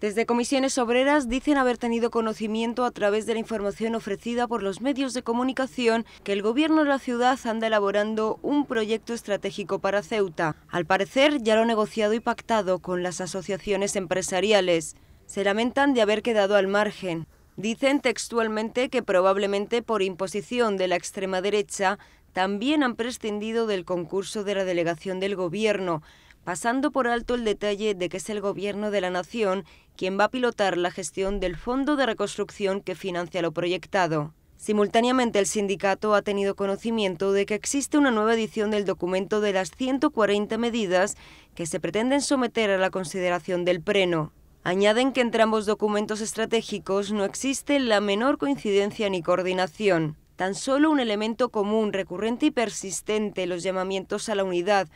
Desde comisiones obreras dicen haber tenido conocimiento a través de la información ofrecida por los medios de comunicación que el gobierno de la ciudad anda elaborando un proyecto estratégico para Ceuta. Al parecer ya lo ha negociado y pactado con las asociaciones empresariales. Se lamentan de haber quedado al margen. Dicen textualmente que probablemente por imposición de la extrema derecha también han prescindido del concurso de la delegación del gobierno, pasando por alto el detalle de que es el Gobierno de la Nación quien va a pilotar la gestión del Fondo de Reconstrucción que financia lo proyectado. Simultáneamente, el sindicato ha tenido conocimiento de que existe una nueva edición del documento de las 140 medidas que se pretenden someter a la consideración del Pleno. Añaden que entre ambos documentos estratégicos no existe la menor coincidencia ni coordinación. Tan solo un elemento común, recurrente y persistente, los llamamientos a la unidad,